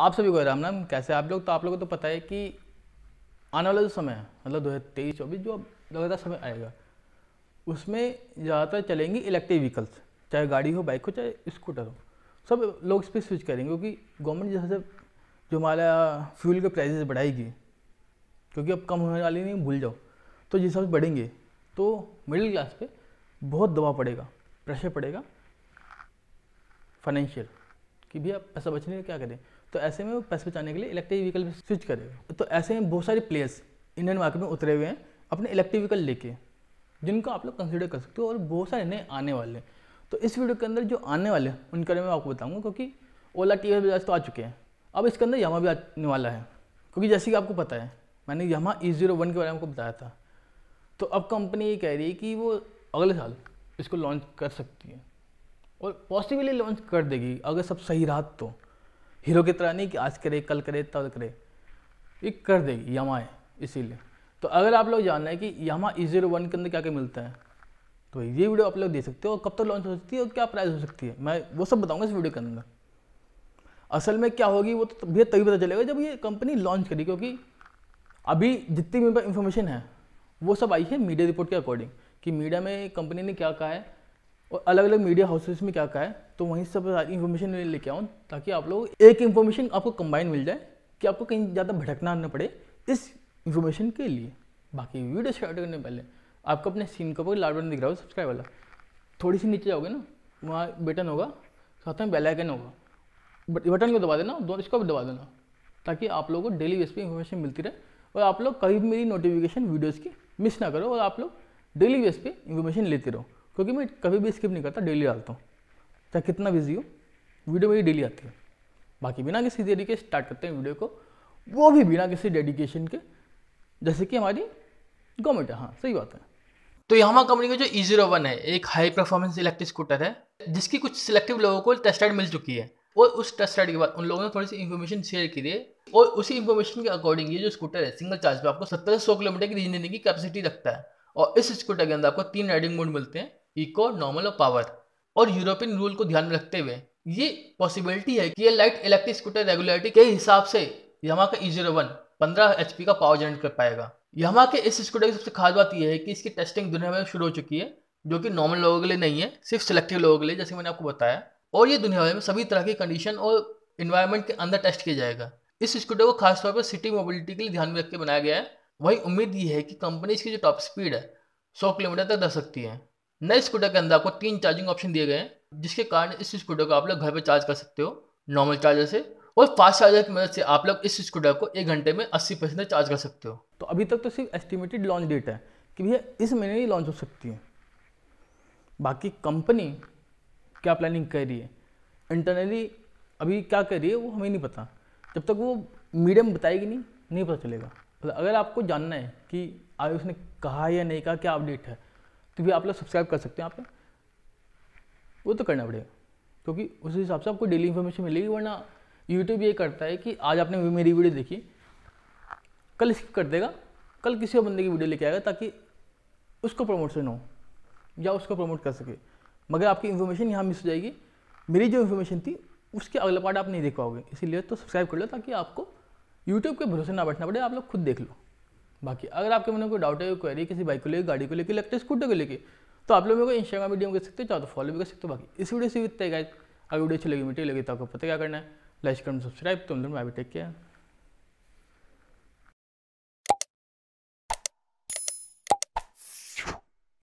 आप सभी को राम नाम कैसे आप लोग तो आप लोगों को तो पता है कि आने वाला जो समय है मतलब दो हज़ार तेईस चौबीस जो लगातार समय आएगा उसमें ज़्यादातर चलेंगी इलेक्ट्रिक व्हीकल्स चाहे गाड़ी हो बाइक हो चाहे स्कूटर हो सब लोग इस पर स्विच करेंगे क्योंकि गवर्नमेंट जैसे जो हमारा फ्यूल के प्राइजेस बढ़ाएगी क्योंकि अब कम होने वाली नहीं भूल जाओ तो जिस हिसाब से बढ़ेंगे तो मिडिल क्लास पे बहुत दबाव पड़ेगा प्रेशर पड़ेगा फाइनेंशियल कि भैया पैसा बचने क्या करें तो ऐसे में वो पैसे बचाने के लिए इलेक्ट्रिक व्हीकल स्विच करेगा तो ऐसे में बहुत सारे प्लेयर्स इंडियन मार्केट में उतरे हुए हैं अपने इलेक्ट्रिक व्हीकल लेके जिनको आप लोग कंसिडर कर सकते हो और बहुत सारे नए आने वाले हैं तो इस वीडियो के अंदर जो आने वाले हैं उनके बारे में आपको बताऊँगा क्योंकि ओला टी वी तो आ चुके हैं अब इसके अंदर यमा भी आने वाला है क्योंकि जैसे कि आपको पता है मैंने यमा ई जीरो वन के बारे में आपको बताया था तो अब कंपनी ये कह रही है कि वो अगले साल इसको लॉन्च कर सकती है और पॉसिबली लॉन्च कर देगी अगर सब सही रहा तो हीरो की तरह नहीं कि आज करे कल करे तब करे ये कर देगी यमा इसीलिए तो अगर आप लोग जानना है कि यमा ई जीरो वन के अंदर क्या क्या मिलता है तो ये वीडियो आप लोग दे सकते हो और कब तक तो लॉन्च हो सकती है और क्या प्राइस हो सकती है मैं वो सब बताऊंगा इस वीडियो के अंदर असल में क्या होगी वो तो भैया तभी पता चलेगा जब ये कंपनी लॉन्च करी क्योंकि अभी जितनी मेरे इंफॉर्मेशन इन्फॉर्मेशन है वो सब आई है मीडिया रिपोर्ट के अकॉर्डिंग कि मीडिया में कंपनी ने क्या कहा है और अलग अलग मीडिया हाउसेस में क्या क्या है तो वहीं से सारी इन्फॉर्मेशन लेके आऊँ ताकि आप लोग एक इन्फॉर्मेशन आपको कंबाइन मिल जाए कि आपको कहीं ज़्यादा भटकना न पड़े इस इन्फॉर्मेशन के लिए बाकी वीडियो स्टार्ट करने पहले आपको अपने सीन के ऊपर लाल बटन दिख रहा हो सब्सक्राइब वाला थोड़ी सी नीचे जाओगे ना वहाँ बटन होगा साथ में बेलाइकन होगा बटन को दबा देना दोनों इसको भी दबा देना ताकि आप लोगों को डेली बेस पर इन्फॉर्मेशन मिलती रहे और आप लोग कभी भी मेरी नोटिफिकेशन वीडियोज़ की मिस ना करो और आप लोग डेली बेस पर इन्फॉर्मेशन लेते रहो क्योंकि मैं कभी भी स्किप नहीं करता डेली डालता हूँ चाहे कितना बिजी हो वीडियो मेरी डेली आती है बाकी बिना किसी देरी के स्टार्ट करते हैं वीडियो को वो भी बिना किसी डेडिकेशन के जैसे कि हमारी गवर्नमेंट है हाँ सही बात है तो यामा कंपनी का जो ई जीरो वन है एक हाई परफॉर्मेंस इलेक्ट्रिक स्कूटर है जिसकी कुछ सिलेक्टिव लोगों को टेस्ट राइड मिल चुकी है और उस टेस्ट राइड के बाद उन लोगों ने थोड़ी सी इन्फॉर्मेशन शेयर की है और उसी इन्फॉर्मेशन के अकॉर्डिंग ये जो स्कूटर है सिंगल चार्ज पे आपको सत्तर से सौ किलोमीटर की रेंज देने की कैपेसिटी रखता है और इस स्कूटर के अंदर आपको तीन राइडिंग मोड मिलते हैं इकोनॉमल पावर और यूरोपियन रूल को ध्यान में रखते हुए ये पॉसिबिलिटी है कि ये लाइट इलेक्ट्रिक स्कूटर रेगुलरिटी के हिसाब से यमा e का ई जीरो वन पंद्रह एच का पावर जनरेट कर पाएगा यमा के इस स्कूटर की सबसे खास बात यह है कि इसकी टेस्टिंग दुनिया में शुरू हो चुकी है जो कि नॉर्मल लोगों के लिए नहीं है सिर्फ सिलेक्टिव लोगों के लिए जैसे मैंने आपको बताया और ये दुनिया भर में सभी तरह की कंडीशन और इन्वायरमेंट के अंदर टेस्ट किया जाएगा इस स्कूटर को खासतौर पर सिटी मोबिलिटी के लिए ध्यान में रख के बनाया गया है वही उम्मीद ये है कि कंपनी इसकी जो टॉप स्पीड है सौ किलोमीटर तक दे सकती है नए स्कूटर के अंदर आपको तीन चार्जिंग ऑप्शन दिए गए हैं जिसके कारण इस स्कूटर को आप लोग घर पर चार्ज कर सकते हो नॉर्मल चार्जर से और फास्ट चार्जर की मदद से आप लोग इस स्कूटर को एक घंटे में अस्सी परसेंट चार्ज कर सकते हो तो अभी तक तो सिर्फ एस्टिमेटेड लॉन्च डेट है कि भैया इस महीने ही लॉन्च हो सकती है बाकी कंपनी क्या प्लानिंग कर रही है इंटरनली अभी क्या कर रही है वो हमें नहीं पता जब तक वो मीडियम बताएगी नहीं नहीं पता चलेगा मतलब अगर आपको जानना है कि आयुष ने कहा या नहीं कहा क्या अपडेट है तो भी आप लोग सब्सक्राइब कर सकते हैं आप वो तो करना पड़ेगा क्योंकि तो उस हिसाब से आपको डेली इन्फॉर्मेशन मिलेगी वरना यूट्यूब ये करता है कि आज आपने मेरी वीडियो देखी कल स्किप कर देगा कल किसी और बंदे की वीडियो लेके आएगा ताकि उसको प्रमोशन हो या उसको प्रमोट कर सके मगर आपकी इन्फॉर्मेशन यहाँ मिस हो जाएगी मेरी जो इन्फॉर्मेशन थी उसके अगला पार्ट आप नहीं देख पाओगे इसीलिए तो सब्सक्राइब कर लो ताकि आपको यूट्यूब के भरोसे ना बैठना पड़े आप लोग खुद देख लो बाकी अगर आपके मन में कोई डाउट है क्वेरी किसी बाइक को लेकर गाड़ी को लेकर इलेक्ट्रिक स्कूटर को लेकर तो आप लोग मेरे को इंस्टाग्राम वीडियो कर सकते हो चाहो तो फॉलो भी कर सकते हो बाकी इस वीडियो से भी तय गाइज अगर वीडियो अच्छी लगी मीटिंग लगी तो आपको पता क्या करना है लाइक कमेंट सब्सक्राइब तो मैं भी टेक किया